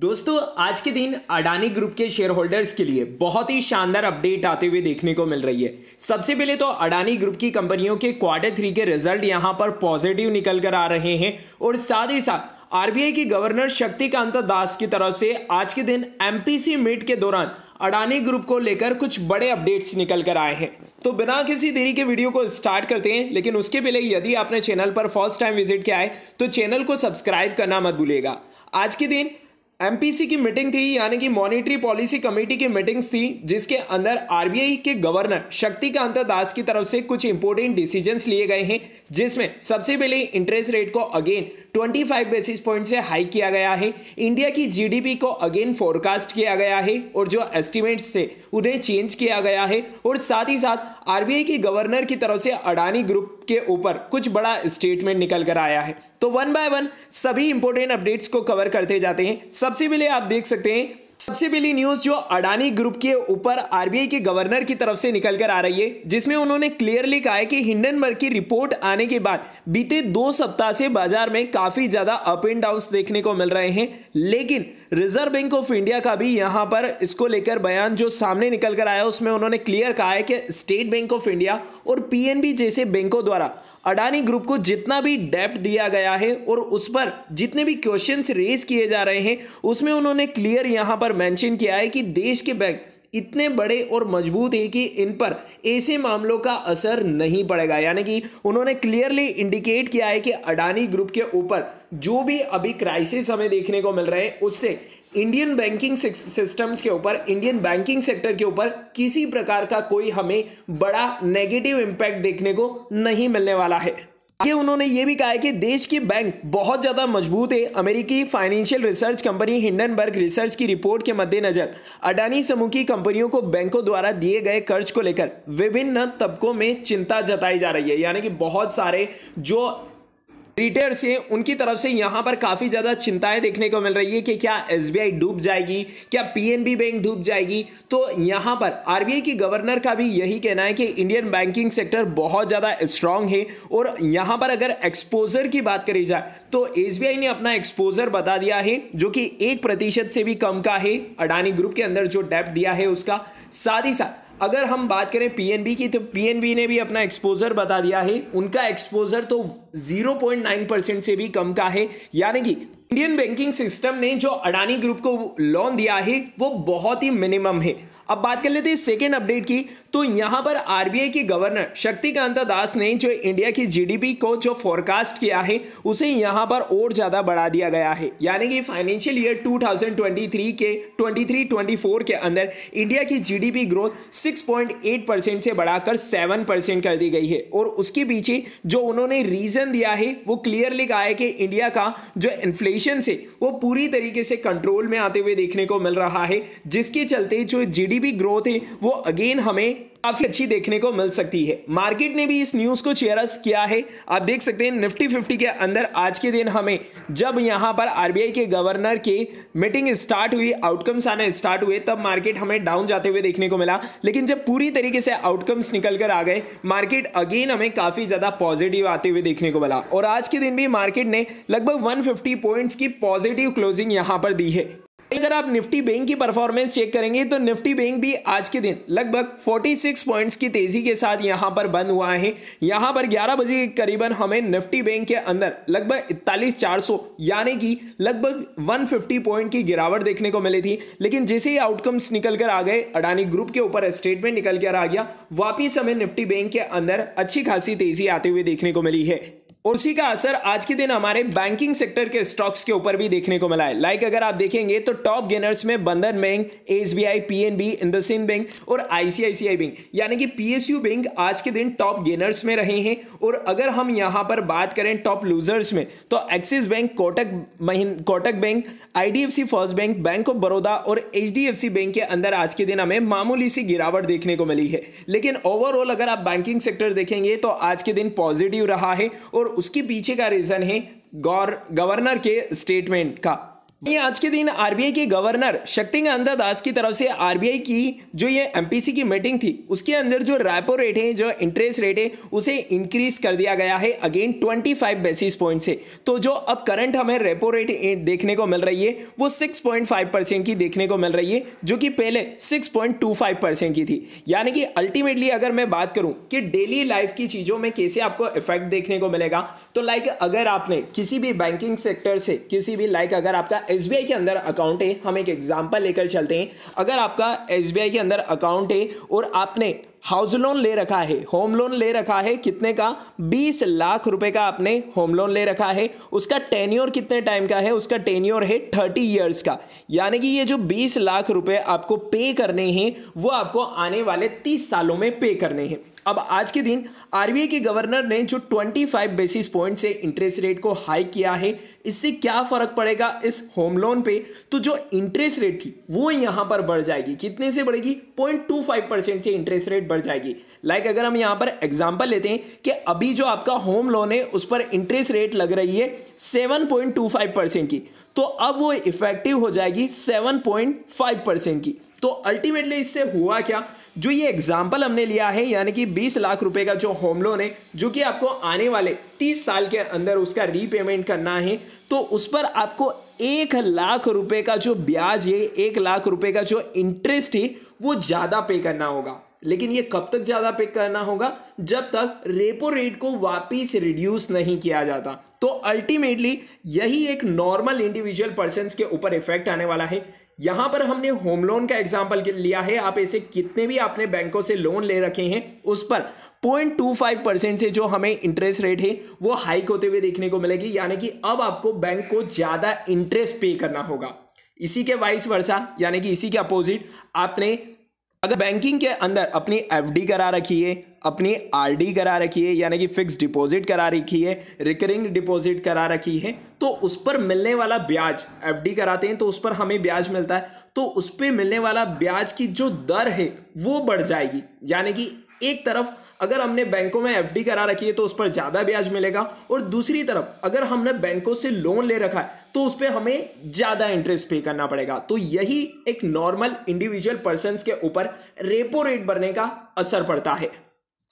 दोस्तों आज के दिन अडानी ग्रुप के शेयर होल्डर्स के लिए बहुत ही शानदार अपडेट आते हुए देखने को मिल रही है सबसे पहले तो अडानी ग्रुप की कंपनियों के क्वार्टर थ्री के रिजल्ट यहां पर पॉजिटिव निकल कर आ रहे हैं और साथ ही साथ आरबीआई की गवर्नर शक्तिकांत दास की तरफ से आज के दिन एमपीसी मीट के दौरान अडानी ग्रुप को लेकर कुछ बड़े अपडेट्स निकल कर आए हैं तो बिना किसी देरी के वीडियो को स्टार्ट करते हैं लेकिन उसके पहले यदि आपने चैनल पर फर्स्ट टाइम विजिट किया है तो चैनल को सब्सक्राइब करना मत भूलेगा आज के दिन एमपीसी की मीटिंग थी यानी कि मॉनिटरी पॉलिसी कमेटी की मीटिंग्स थी जिसके अंदर आरबीआई के गवर्नर शक्तिकांत दास की तरफ से कुछ इंपोर्टेंट डिसीजंस लिए गए हैं जिसमें सबसे पहले इंटरेस्ट रेट को अगेन 25 बेसिस पॉइंट से हाई किया गया है इंडिया की जीडीपी को अगेन फोरकास्ट किया गया है और जो एस्टिमेट्स थे उन्हें चेंज किया गया है और साथ ही साथ आरबीआई के गवर्नर की तरफ से अडानी ग्रुप के ऊपर कुछ बड़ा स्टेटमेंट निकल कर आया है तो वन बाय वन सभी इंपोर्टेंट अपडेट्स को कवर करते जाते हैं सबसे पहले आप देख सकते हैं सबसे पहली न्यूज जो अडानी ग्रुप के ऊपर आरबीआई के गवर्नर की तरफ से निकल कर आ रही है जिसमें उन्होंने क्लियरली कहा है कि हिंडनबर्ग की रिपोर्ट आने के बाद बीते दो सप्ताह से बाजार में काफी ज्यादा अप एंड डाउन देखने को मिल रहे हैं लेकिन रिजर्व बैंक ऑफ इंडिया का भी यहाँ पर इसको लेकर बयान जो सामने निकल कर आया उसमें उन्होंने क्लियर कहा है कि स्टेट बैंक ऑफ इंडिया और पीएनबी जैसे बैंकों द्वारा अडानी ग्रुप को जितना भी डेप्ट दिया गया है और उस पर जितने भी क्वेश्चंस रेज किए जा रहे हैं उसमें उन्होंने क्लियर यहाँ पर मेंशन किया है कि देश के बैंक इतने बड़े और मजबूत है कि इन पर ऐसे मामलों का असर नहीं पड़ेगा यानी कि उन्होंने क्लियरली इंडिकेट किया है कि अडानी ग्रुप के ऊपर जो भी अभी क्राइसिस हमें देखने को मिल रहे हैं उससे इंडियन बैंकिंग सिस्टम्स के ऊपर इंडियन बैंकिंग सेक्टर के ऊपर किसी प्रकार का कोई हमें बड़ा नेगेटिव इम्पैक्ट देखने को नहीं मिलने वाला है आगे उन्होंने ये भी कहा है कि देश की बैंक बहुत ज़्यादा मजबूत है अमेरिकी financial research company Hindenburg research की रिपोर्ट के मद्देनज़र अडानी समूह की कंपनियों को बैंकों द्वारा दिए गए कर्ज को लेकर विभिन्न तबकों में चिंता जताई जा रही है यानी कि बहुत सारे जो ट्रीटर्स हैं उनकी तरफ से यहाँ पर काफ़ी ज़्यादा चिंताएं देखने को मिल रही है कि क्या एस डूब जाएगी क्या पीएनबी बैंक डूब जाएगी तो यहाँ पर आरबीआई की गवर्नर का भी यही कहना है कि इंडियन बैंकिंग सेक्टर बहुत ज़्यादा स्ट्रांग है और यहाँ पर अगर एक्सपोजर की बात करी जाए तो एस ने अपना एक्सपोजर बता दिया है जो कि एक प्रतिशत से भी कम का है अडानी ग्रुप के अंदर जो डेप दिया है उसका साथ ही साथ अगर हम बात करें पीएनबी की तो पीएनबी ने भी अपना एक्सपोजर बता दिया है उनका एक्सपोजर तो 0.9 परसेंट से भी कम का है यानी कि इंडियन बैंकिंग सिस्टम ने जो अडानी ग्रुप को लोन दिया है वो बहुत ही मिनिमम है अब बात कर लेते हैं सेकेंड अपडेट की तो यहाँ पर आर के गवर्नर शक्तिकांता दास ने जो इंडिया की जीडीपी को जो फॉरकास्ट किया है उसे यहाँ पर और ज़्यादा बढ़ा दिया गया है यानी कि फाइनेंशियल ईयर 2023 के 23-24 के अंदर इंडिया की जीडीपी ग्रोथ 6.8 परसेंट से बढ़ाकर 7 परसेंट कर दी गई है और उसके पीछे जो उन्होंने रीज़न दिया है वो क्लियरली कहा है कि इंडिया का जो इन्फ्लेशन से वो पूरी तरीके से कंट्रोल में आते हुए देखने को मिल रहा है जिसके चलते जो जी जीडीपी ग्रोथ है वो अगेन हमें काफ़ी अच्छी देखने को मिल सकती है मार्केट ने भी इस न्यूज़ को चेयरस किया है आप देख सकते हैं निफ्टी फिफ्टी के अंदर आज के दिन हमें जब यहां पर आरबीआई के गवर्नर की मीटिंग स्टार्ट हुई आउटकम्स आने स्टार्ट हुए तब मार्केट हमें डाउन जाते हुए देखने को मिला लेकिन जब पूरी तरीके से आउटकम्स निकल कर आ गए मार्केट अगेन हमें काफ़ी ज़्यादा पॉजिटिव आते हुए देखने को मिला और आज के दिन भी मार्केट ने लगभग वन पॉइंट्स की पॉजिटिव क्लोजिंग यहां पर दी है अगर आप निफ्टी बैंक की परफॉर्मेंस चेक करेंगे तो निफ्टी बैंक भी आज के दिन लगभग 46 पॉइंट्स की तेजी के साथ यहां पर बंद हुआ है यहां पर 11 बजे के करीबन हमें निफ्टी बैंक के अंदर लगभग इकतालीस चार यानी कि लगभग 150 पॉइंट की गिरावट देखने को मिली थी लेकिन जैसे ही आउटकम्स निकल कर आ गए अडानी ग्रुप के ऊपर स्टेटमेंट निकल कर आ गया वापिस हमें निफ्टी बैंक के अंदर अच्छी खासी तेजी आते हुए देखने को मिली है उसी का असर आज के दिन हमारे बैंकिंग सेक्टर के स्टॉक्स के ऊपर भी देखने को मिला है लाइक like अगर आप देखेंगे तो टॉप गेनर्स में Bandhan bank S B I P N B IndusInd bank और आईसीआईसीआई बैंक यानी कि पीएसयू बैंक आज के दिन टॉप गेनर्स में रहे हैं और अगर हम यहाँ पर बात करें टॉप लूजर्स में तो एक्सिस बैंक कोटक महिन Kotak bank C first bank bank of Baroda और एच बैंक के अंदर आज के दिन हमें मामूली सी गिरावट देखने को मिली है लेकिन ओवरऑल अगर आप बैंकिंग सेक्टर देखेंगे तो आज के दिन पॉजिटिव रहा है और उसके पीछे का रीज़न है गौर गवर्नर के स्टेटमेंट का ये आज के दिन आरबीआई के गवर्नर शक्तिकांत दास की तरफ से आरबीआई की जो ये एमपीसी की मीटिंग थी उसके अंदर जो रेपो रेट है जो इंटरेस्ट रेट है उसे इंक्रीज कर दिया गया है अगेन 25 बेसिस पॉइंट से तो जो अब करंट हमें रेपो रेट देखने को मिल रही है वो 6.5 परसेंट की देखने को मिल रही है जो कि पहले 6.25 परसेंट की थी यानी कि अल्टीमेटली अगर मैं बात करूं कि डेली लाइफ की चीज़ों में कैसे आपको इफेक्ट देखने को मिलेगा तो लाइक अगर आपने किसी भी बैंकिंग सेक्टर से किसी भी लाइक अगर आपका एस के अंदर अकाउंट है हम एक एग्जाम्पल लेकर चलते हैं अगर आपका एस के अंदर अकाउंट है और आपने हाउस लोन ले रखा है होम लोन ले रखा है कितने का 20 लाख रुपए का आपने होम लोन ले रखा है उसका टेन्योर कितने टाइम का है उसका टेन्योर है 30 इयर्स का यानी कि ये जो 20 लाख रुपए आपको पे करने हैं वो आपको आने वाले 30 सालों में पे करने हैं अब आज के दिन आरबीआई के गवर्नर ने जो 25 बेसिस पॉइंट से इंटरेस्ट रेट को हाई किया है इससे क्या फर्क पड़ेगा इस होम लोन पे तो जो इंटरेस्ट रेट थी वो यहाँ पर बढ़ जाएगी कितने से बढ़ेगी 0.25 परसेंट से इंटरेस्ट रेट बढ़ जाएगी लाइक like अगर हम यहाँ पर एग्जाम्पल लेते हैं कि अभी जो आपका होम लोन है उस पर इंटरेस्ट रेट लग रही है 7.25 परसेंट की तो अब वो इफेक्टिव हो जाएगी 7.5 परसेंट की तो अल्टीमेटली इससे हुआ क्या जो ये एग्जाम्पल हमने लिया है यानी कि 20 लाख रुपए का जो होम लोन है जो कि आपको आने वाले 30 साल के अंदर उसका रीपेमेंट करना है तो उस पर आपको एक लाख रुपए का जो ब्याज है एक लाख रुपए का जो इंटरेस्ट है वो ज़्यादा पे करना होगा लेकिन ये कब तक ज़्यादा पिक करना होगा जब तक रेपो रेट को वापस रिड्यूस नहीं किया जाता तो अल्टीमेटली यही एक नॉर्मल इंडिविजुअल पर्सन के ऊपर इफेक्ट आने वाला है यहाँ पर हमने होम लोन का एग्जाम्पल लिया है आप ऐसे कितने भी आपने बैंकों से लोन ले रखे हैं उस पर 0.25 परसेंट से जो हमें इंटरेस्ट रेट है वो हाइक होते हुए देखने को मिलेगी यानी कि अब आपको बैंक को ज़्यादा इंटरेस्ट पे करना होगा इसी के वाइस वर्षा यानी कि इसी के अपोजिट आपने अगर बैंकिंग के अंदर अपनी एफ करा रखी है अपनी आर करा रखी है यानी कि फिक्स डिपॉजिट करा रखी है रिकरिंग डिपॉजिट करा रखी है तो उस पर मिलने वाला ब्याज एफ कराते हैं तो उस पर हमें ब्याज मिलता है तो उस पर मिलने वाला ब्याज की जो दर है वो बढ़ जाएगी यानी कि एक तरफ अगर हमने बैंकों में एफडी करा रखी है तो उस पर ज़्यादा ब्याज मिलेगा और दूसरी तरफ अगर हमने बैंकों से लोन ले रखा है तो उस पर हमें ज़्यादा इंटरेस्ट पे करना पड़ेगा तो यही एक नॉर्मल इंडिविजुअल पर्सन के ऊपर रेपो रेट बढ़ने का असर पड़ता है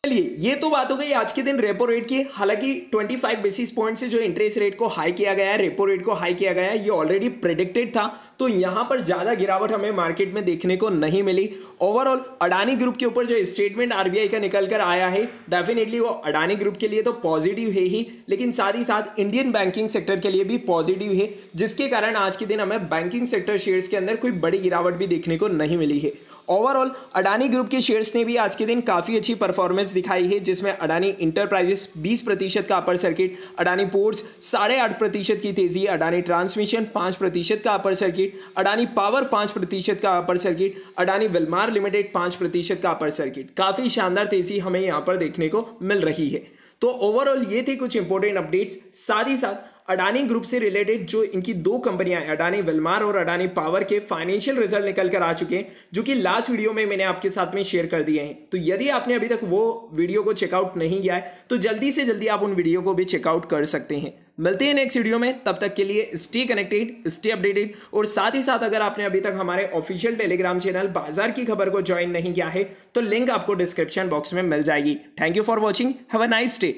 चलिए ये तो बात हो गई आज के दिन रेपो रेट की हालांकि 25 बेसिस पॉइंट से जो इंटरेस्ट रेट को हाई किया गया है रेपो रेट को हाई किया गया है ये ऑलरेडी प्रेडिक्टेड था तो यहाँ पर ज़्यादा गिरावट हमें मार्केट में देखने को नहीं मिली ओवरऑल अडानी ग्रुप के ऊपर जो स्टेटमेंट आरबीआई का निकल कर आया है डेफिनेटली वो अडानी ग्रुप के लिए तो पॉजिटिव है ही लेकिन साथ ही साथ इंडियन बैंकिंग सेक्टर के लिए भी पॉजिटिव है जिसके कारण आज के दिन हमें बैंकिंग सेक्टर शेयर्स के अंदर कोई बड़ी गिरावट भी देखने को नहीं मिली है ओवरऑल अडानी ग्रुप के शेयर्स ने भी आज के दिन काफ़ी अच्छी परफॉर्मेंस दिखाई है जिसमें अडानी इंटरप्राइजेस 20 प्रतिशत का अपर सर्किट अडानी पोर्ट्स साढ़े आठ प्रतिशत की तेजी अडानी ट्रांसमिशन पाँच प्रतिशत का अपर सर्किट अडानी पावर पाँच प्रतिशत का upper circuit Adani Wilmar limited पाँच प्रतिशत का अपर सर्किट काफ़ी शानदार तेजी हमें यहाँ पर देखने को मिल रही है तो ओवरऑल ये थे कुछ इंपॉर्टेंट अपडेट्स साथ ही साथ अडानी ग्रुप से रिलेटेड जो इनकी दो कंपनियां अडानी वेलमार और अडानी पावर के फाइनेंशियल रिजल्ट निकल कर आ चुके हैं जो कि लास्ट वीडियो में मैंने आपके साथ में शेयर कर दिए हैं तो यदि आपने अभी तक वो वीडियो को चेकआउट नहीं किया है तो जल्दी से जल्दी आप उन वीडियो को भी चेकआउट कर सकते हैं मिलते हैं नेक्स्ट वीडियो में तब तक के लिए स्टे कनेक्टेड स्टे अपडेटेड और साथ ही साथ अगर आपने अभी तक हमारे ऑफिशियल टेलीग्राम चैनल बाजार की खबर को ज्वाइन नहीं किया है तो लिंक आपको डिस्क्रिप्शन बॉक्स में मिल जाएगी thank you for watching have a nice day